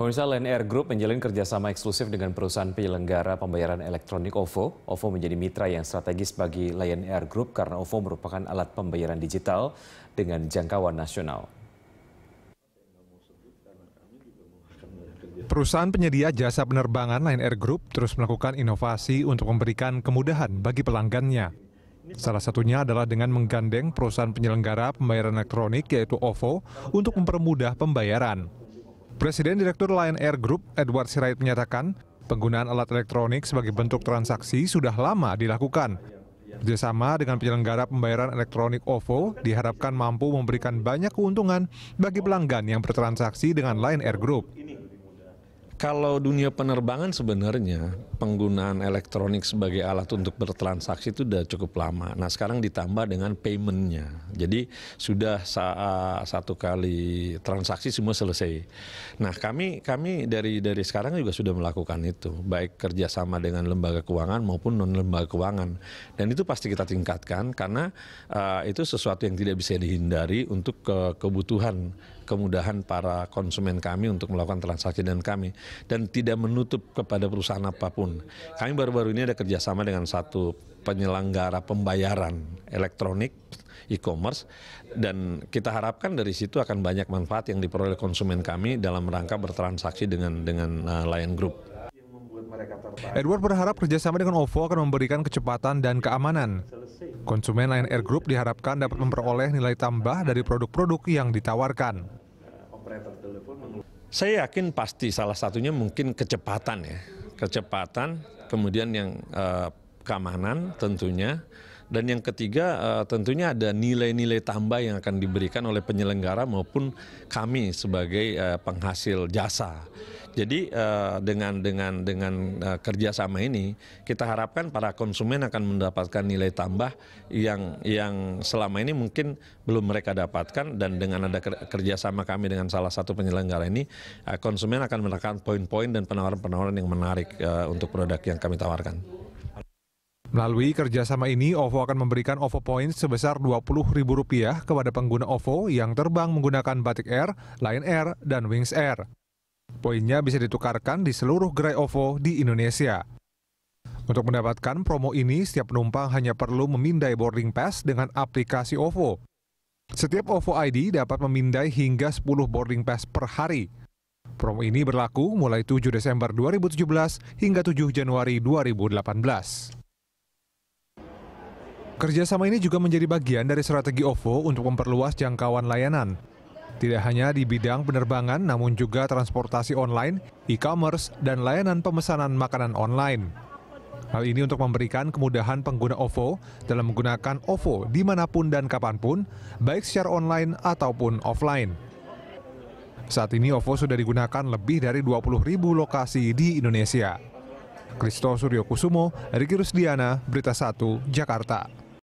Pemirsa Lion Air Group menjalin kerjasama eksklusif dengan perusahaan penyelenggara pembayaran elektronik OVO. OVO menjadi mitra yang strategis bagi Lion Air Group karena OVO merupakan alat pembayaran digital dengan jangkauan nasional. Perusahaan penyedia jasa penerbangan Lion Air Group terus melakukan inovasi untuk memberikan kemudahan bagi pelanggannya. Salah satunya adalah dengan menggandeng perusahaan penyelenggara pembayaran elektronik yaitu OVO untuk mempermudah pembayaran. Presiden Direktur Lion Air Group, Edward Sirait menyatakan, penggunaan alat elektronik sebagai bentuk transaksi sudah lama dilakukan. Kerjasama dengan penyelenggara pembayaran elektronik OVO diharapkan mampu memberikan banyak keuntungan bagi pelanggan yang bertransaksi dengan Lion Air Group. Kalau dunia penerbangan sebenarnya penggunaan elektronik sebagai alat untuk bertransaksi itu sudah cukup lama. Nah sekarang ditambah dengan paymentnya. Jadi sudah saat ah, satu kali transaksi semua selesai. Nah kami kami dari dari sekarang juga sudah melakukan itu, baik kerjasama dengan lembaga keuangan maupun non lembaga keuangan. Dan itu pasti kita tingkatkan karena uh, itu sesuatu yang tidak bisa dihindari untuk ke kebutuhan kemudahan para konsumen kami untuk melakukan transaksi dengan kami dan tidak menutup kepada perusahaan apapun. Kami baru-baru ini ada kerjasama dengan satu penyelenggara pembayaran elektronik e-commerce dan kita harapkan dari situ akan banyak manfaat yang diperoleh konsumen kami dalam rangka bertransaksi dengan dengan uh, Lion Group. Edward berharap kerjasama dengan OVO akan memberikan kecepatan dan keamanan. Konsumen Lion Air Group diharapkan dapat memperoleh nilai tambah dari produk-produk yang ditawarkan. Saya yakin pasti salah satunya mungkin kecepatan ya, kecepatan, kemudian yang eh, keamanan tentunya, dan yang ketiga eh, tentunya ada nilai-nilai tambah yang akan diberikan oleh penyelenggara maupun kami sebagai eh, penghasil jasa. Jadi uh, dengan dengan dengan uh, kerjasama ini kita harapkan para konsumen akan mendapatkan nilai tambah yang yang selama ini mungkin belum mereka dapatkan dan dengan ada kerjasama kami dengan salah satu penyelenggara ini uh, konsumen akan mendapatkan poin-poin dan penawaran-penawaran yang menarik uh, untuk produk yang kami tawarkan. Melalui kerjasama ini, OVO akan memberikan OVO Points sebesar Rp20.000 kepada pengguna OVO yang terbang menggunakan Batik Air, Lion Air, dan Wings Air. Poinnya bisa ditukarkan di seluruh gerai OVO di Indonesia. Untuk mendapatkan promo ini, setiap penumpang hanya perlu memindai boarding pass dengan aplikasi OVO. Setiap OVO ID dapat memindai hingga 10 boarding pass per hari. Promo ini berlaku mulai 7 Desember 2017 hingga 7 Januari 2018. Kerjasama ini juga menjadi bagian dari strategi OVO untuk memperluas jangkauan layanan. Tidak hanya di bidang penerbangan, namun juga transportasi online, e-commerce, dan layanan pemesanan makanan online. Hal ini untuk memberikan kemudahan pengguna OVO dalam menggunakan OVO dimanapun dan kapanpun, baik secara online ataupun offline. Saat ini OVO sudah digunakan lebih dari 20 ribu lokasi di Indonesia. Kristo Suryo Kusumo, Riki Rusdiana, Berita 1, Jakarta.